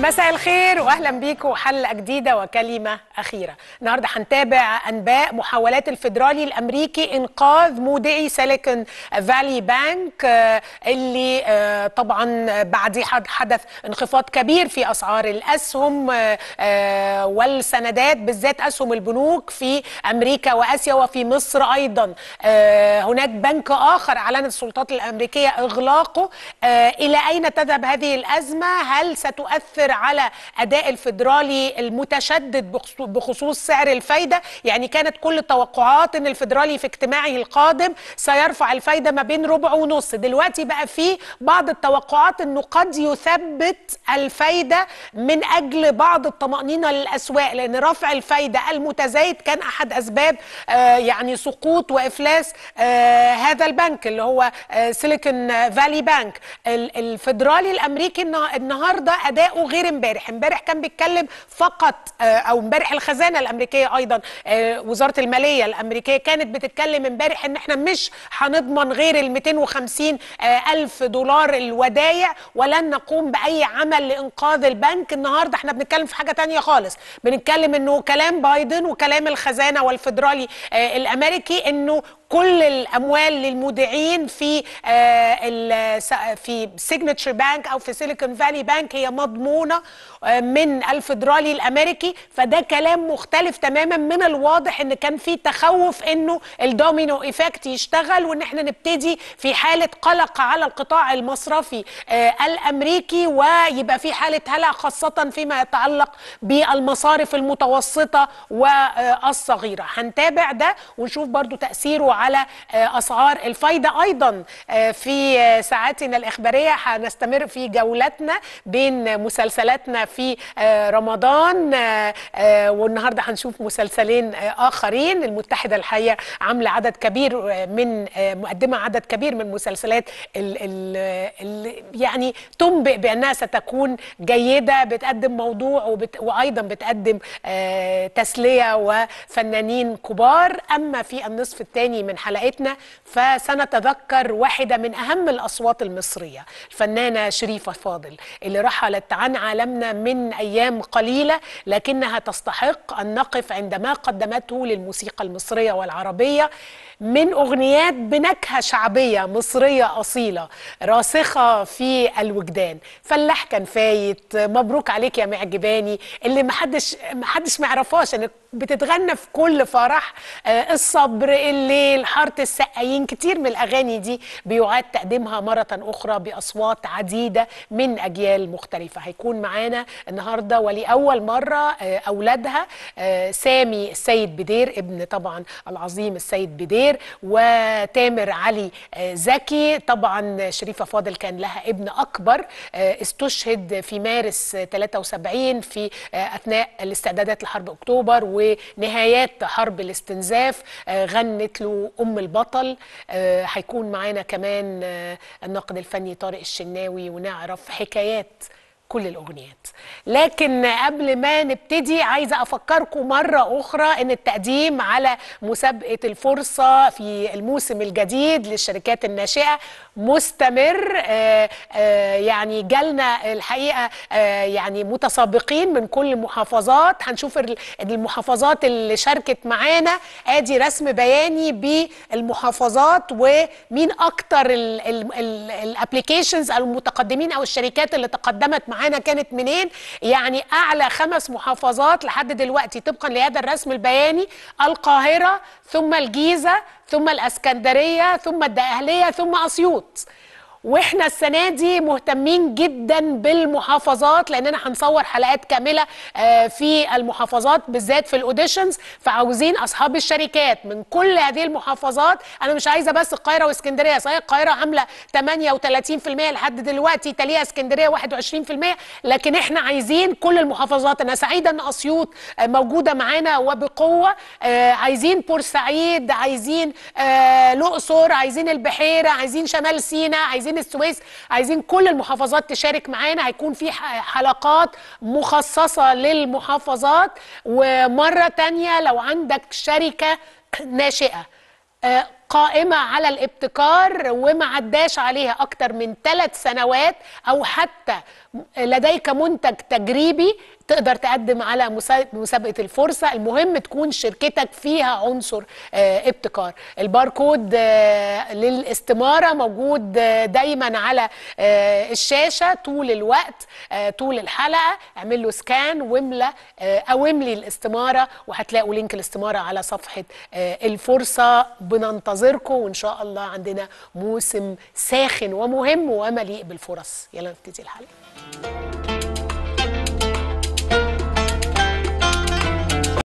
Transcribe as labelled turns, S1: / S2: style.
S1: مساء الخير واهلا بيكم حلقه جديده وكلمه اخيره النهارده هنتابع انباء محاولات الفدرالي الامريكي انقاذ مودعي سيليكون فالي بانك آه، اللي آه، طبعا بعد حدث انخفاض كبير في اسعار الاسهم آه، والسندات بالذات اسهم البنوك في امريكا واسيا وفي مصر ايضا هناك بنك اخر اعلنت السلطات الامريكيه اغلاقه الى اين تذهب هذه الازمه هل ستؤثر يؤثر على اداء الفدرالي المتشدد بخصوص سعر الفايده يعني كانت كل التوقعات ان الفدرالي في اجتماعه القادم سيرفع الفايده ما بين ربع ونص دلوقتي بقى في بعض التوقعات انه قد يثبت الفايده من اجل بعض الطمانينه للاسواق لان رفع الفايده المتزايد كان احد اسباب آه، يعني سقوط وافلاس آه، هذا البنك اللي هو سيليكون فالي بانك الفدرالي الامريكي النهارده اداؤه غير غير امبارح امبارح كان بيتكلم فقط آه، او امبارح الخزانه الامريكيه ايضا آه، وزاره الماليه الامريكيه كانت بتتكلم امبارح ان احنا مش هنضمن غير ال 250 آه، الف دولار الودايع ولن نقوم باي عمل لانقاذ البنك النهارده احنا بنتكلم في حاجه تانية خالص بنتكلم انه كلام بايدن وكلام الخزانه والفدرالي الامريكي انه كل الاموال للمودعين في آه، في سيجنتشر بانك او في سيليكون فالي بانك هي مضمونه آه، من الفدرالي الامريكي فده كلام مختلف تماما من الواضح ان كان في تخوف انه الدومينو ايفكت يشتغل وان احنا نبتدي في حاله قلق على القطاع المصرفي آه، الامريكي ويبقى في حاله هلع خاصه فيما يتعلق بالمصارف المتوسطه والصغيره هنتابع ده ونشوف برضو تاثيره على آه، اسعار الفايده ايضا آه، في آه، ساعاتنا الاخباريه هنستمر في جولتنا بين مسلسلاتنا في رمضان والنهارده هنشوف مسلسلين اخرين المتحده الحقيقه عامله عدد كبير من مقدمه عدد كبير من مسلسلات اللي يعني تنبئ بانها ستكون جيده بتقدم موضوع وبت... وايضا بتقدم تسليه وفنانين كبار اما في النصف الثاني من حلقتنا فسنتذكر واحدة من أهم الأصوات المصرية الفنانة شريفة فاضل اللي رحلت عن عالمنا من أيام قليلة لكنها تستحق أن نقف عندما قدمته للموسيقى المصرية والعربية من أغنيات بنكهة شعبية مصرية أصيلة راسخة في الوجدان فلاح كان فايت مبروك عليك يا معجباني اللي محدش محدش ما يعرفهاش انك بتتغنى في كل فرح آه، الصبر الليل الحارت السقايين كتير من الاغاني دي بيعاد تقديمها مره اخرى باصوات عديده من اجيال مختلفه هيكون معانا النهارده ولاول مره آه، اولادها آه، سامي السيد بدير ابن طبعا العظيم السيد بدير وتامر علي آه، زكي طبعا شريفه فاضل كان لها ابن اكبر استشهد في مارس 73 في اثناء الاستعدادات لحرب اكتوبر ونهايات حرب الاستنزاف غنت له ام البطل آه، هيكون معانا كمان آه، الناقد الفني طارق الشناوي ونعرف حكايات كل الاغنيات لكن قبل ما نبتدي عايزه افكركم مره اخرى ان التقديم على مسابقه الفرصه في الموسم الجديد للشركات الناشئه مستمر آآ آه، آآ آه، يعني جالنا الحقيقه آه، يعني متسابقين من كل المحافظات هنشوف المحافظات اللي شاركت معانا ادي رسم بياني بالمحافظات ومين اكتر الابلكيشنز او المتقدمين او الشركات اللي تقدمت معانا معانا كانت منين يعني اعلى خمس محافظات لحد دلوقتي طبقا لهذا الرسم البياني القاهره ثم الجيزه ثم الاسكندريه ثم الدقهليه ثم اسيوط واحنا السنه دي مهتمين جدا بالمحافظات لاننا هنصور حلقات كامله آه، في المحافظات بالذات في الاوديشنز فعاوزين اصحاب الشركات من كل هذه المحافظات انا مش عايزه بس القاهره واسكندريه صحيح القاهره عامله 38% لحد دلوقتي تليها اسكندريه 21% لكن احنا عايزين كل المحافظات انا سعيده ان اسيوط آه، موجوده معانا وبقوه آه، عايزين بورسعيد عايزين الاقصر عايزين البحيره عايزين شمال سيناء عايزين عايزين السويس عايزين كل المحافظات تشارك معانا هيكون في حلقات مخصصه للمحافظات ومره تانية لو عندك شركه ناشئه آه، قائمة على الابتكار وما عداش عليها أكتر من ثلاث سنوات أو حتى لديك منتج تجريبي تقدر تقدم على مسابقه الفرصه المهم تكون شركتك فيها عنصر آه، ابتكار الباركود آه، للاستماره موجود آه، دايما على الشاشه طول الوقت طول الحلقه اعمل له سكان واملى او املي الاستماره وهتلاقوا لينك الاستماره على صفحه الفرصه بننتظركم وان شاء الله عندنا موسم ساخن ومهم ومليء بالفرص يلا نبتدي الحلقه